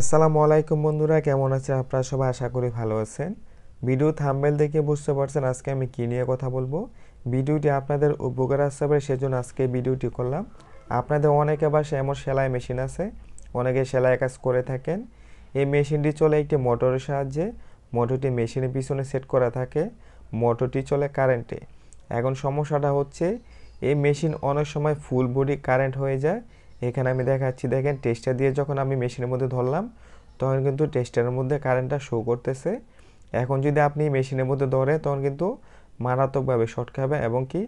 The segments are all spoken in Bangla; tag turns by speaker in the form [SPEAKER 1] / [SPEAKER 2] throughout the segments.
[SPEAKER 1] আসসালামু আলাইকুম বন্ধুরা কেমন আছেন আপনারা সবাই আশা করি ভালো আছেন ভিডিও থাম্বেল দেখে বুঝতে পারছেন আজকে আমি কী নিয়ে কথা বলবো ভিডিওটি আপনাদের উপকার আসতে পারে সেজন্য আজকে ভিডিওটি করলাম আপনাদের অনেকে বাসে এমন সেলাই মেশিন আছে অনেকে সেলাই কাজ করে থাকেন এই মেশিনটি চলে একটি মোটরের সাহায্যে মোটরটি মেশিনের পিছনে সেট করা থাকে মোটরটি চলে কারেন্টে এখন সমস্যাটা হচ্ছে এই মেশিন অনেক সময় ফুল বডি কারেন্ট হয়ে যায় এখানে আমি দেখাচ্ছি দেখেন টেস্টার দিয়ে যখন আমি মেশিনের মধ্যে ধরলাম তখন কিন্তু টেস্টারের মধ্যে কারেন্টটা শো করতেছে এখন যদি আপনি মেশিনের মধ্যে ধরে তখন কিন্তু মারাত্মকভাবে শর্ট খাবে এবং কি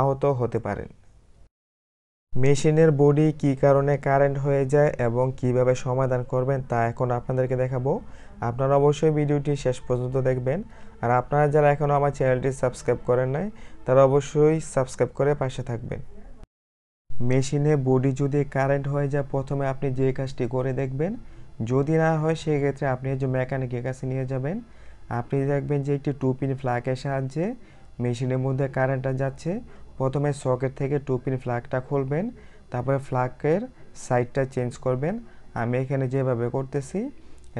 [SPEAKER 1] আহত হতে পারেন মেশিনের বডি কি কারণে কারেন্ট হয়ে যায় এবং কিভাবে সমাধান করবেন তা এখন আপনাদেরকে দেখাবো আপনারা অবশ্যই ভিডিওটি শেষ পর্যন্ত দেখবেন আর আপনারা যারা এখনও আমার চ্যানেলটি সাবস্ক্রাইব করেন নাই তারা অবশ্যই সাবস্ক্রাইব করে পাশে থাকবেন মেশিনে বডি যদি কারেন্ট হয়ে যায় প্রথমে আপনি যে কাজটি করে দেখবেন যদি না হয় সেক্ষেত্রে আপনি যে মেকানিকের কাছে নিয়ে যাবেন আপনি দেখবেন যে একটি টুপিন পিন ফ্লাকের সাহায্যে মেশিনের মধ্যে কারেন্টটা যাচ্ছে প্রথমে সকেট থেকে টুপিন পিন ফ্লাগটা খুলবেন তারপরে ফ্লাগের সাইডটা চেঞ্জ করবেন আমি এখানে যেভাবে করতেছি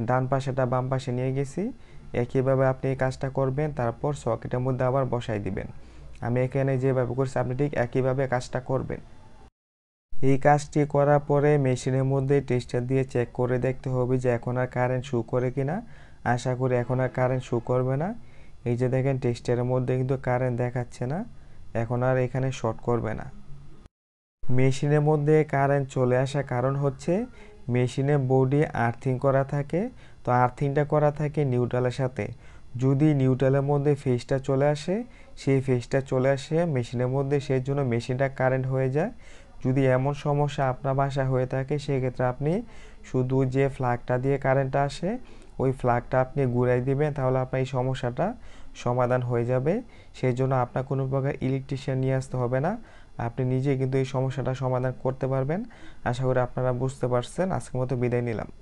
[SPEAKER 1] ডান পাশেটা বাম পাশে নিয়ে গেছি একইভাবে আপনি এই কাজটা করবেন তারপর সকেটের মধ্যে আবার বসাই দিবেন আমি এখানে যেভাবে করছি আপনি ঠিক একইভাবে কাজটা করবেন এই কাজটি করার পরে মেশিনের মধ্যে টেস্টার দিয়ে চেক করে দেখতে হবে যে এখন আর কারেন্ট শু করে কি না আশা করি এখন আর কারেন্ট শু করবে না এই যে দেখেন টেস্টারের মধ্যে কিন্তু কারেন্ট দেখাচ্ছে না এখন আর এখানে শর্ট করবে না মেশিনের মধ্যে কারেন্ট চলে আসার কারণ হচ্ছে মেশিনে বডি আর্থিং করা থাকে তো আর্থিংটা করা থাকে নিউট্রালের সাথে যদি নিউট্রালের মধ্যে ফেসটা চলে আসে সেই ফেসটা চলে আসে মেশিনের মধ্যে সেই জন্য মেশিনটা কারেন্ট হয়ে যায় যদি এমন সমস্যা আপনার বাসায় হয়ে থাকে সেক্ষেত্রে আপনি শুধু যে ফ্ল্যাগটা দিয়ে কারেন্টটা আসে ওই ফ্ল্যাগটা আপনি ঘুরাই দিবেন তাহলে আপনার এই সমস্যাটা সমাধান হয়ে যাবে সেই জন্য আপনার কোনো প্রকার ইলেকট্রিশিয়ান নিয়ে আসতে হবে না আপনি নিজে কিন্তু এই সমস্যাটা সমাধান করতে পারবেন আশা করি আপনারা বুঝতে পারছেন আজকের মতো বিদায় নিলাম